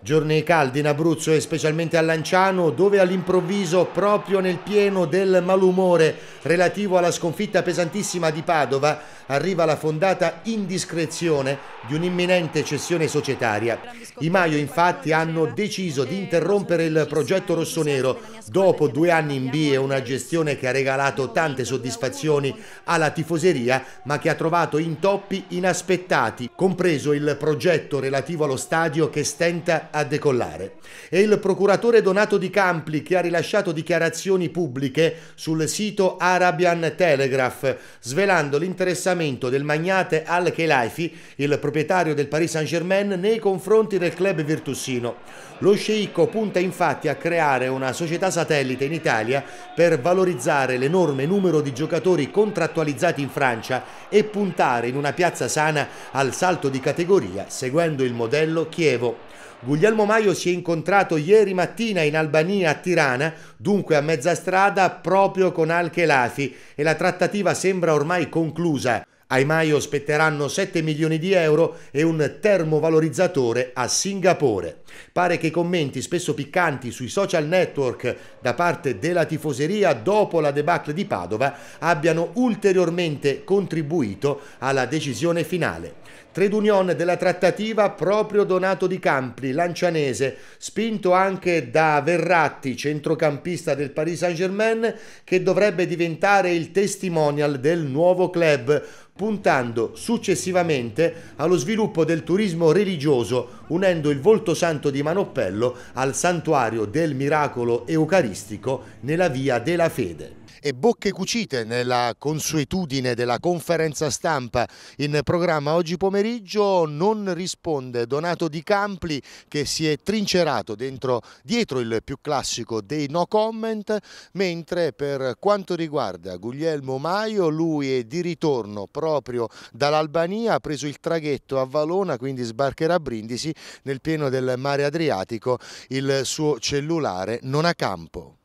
Giorni caldi in Abruzzo e specialmente a Lanciano dove all'improvviso, proprio nel pieno del malumore relativo alla sconfitta pesantissima di Padova, arriva la fondata indiscrezione di un'imminente cessione societaria. I Maio infatti hanno deciso di eh, interrompere il progetto rossonero dopo due anni in B e una gestione che ha regalato tante soddisfazioni alla tifoseria ma che ha trovato intoppi inaspettati, compreso il progetto relativo allo stadio che stenta a decollare. E il procuratore Donato Di Campli che ha rilasciato dichiarazioni pubbliche sul sito Arabian Telegraph svelando l'interessamento del magnate Al Khelaifi, il proprietario del Paris Saint-Germain nei confronti del club virtussino. Lo sceicco punta infatti a creare una società satellite in Italia per valorizzare l'enorme numero di giocatori contrattualizzati in Francia e puntare in una piazza sana al salto di categoria seguendo il modello Chievo. Guglielmo Maio si è incontrato ieri mattina in Albania a Tirana, dunque a mezza strada proprio con Al Khelafi e la trattativa sembra ormai conclusa. Ai Maio spetteranno 7 milioni di euro e un termovalorizzatore a Singapore. Pare che i commenti spesso piccanti sui social network da parte della tifoseria dopo la debacle di Padova abbiano ulteriormente contribuito alla decisione finale. Trade union della trattativa proprio Donato Di Campli, lancianese, spinto anche da Verratti, centrocampista del Paris Saint-Germain, che dovrebbe diventare il testimonial del nuovo club, puntando successivamente allo sviluppo del turismo religioso, unendo il volto santo di Manoppello al santuario del miracolo eucaristico nella via della fede e bocche cucite nella consuetudine della conferenza stampa in programma oggi pomeriggio non risponde Donato Di Campli che si è trincerato dentro, dietro il più classico dei no comment mentre per quanto riguarda Guglielmo Maio lui è di ritorno proprio dall'Albania ha preso il traghetto a Valona quindi sbarcherà a Brindisi nel pieno del mare Adriatico il suo cellulare non a campo.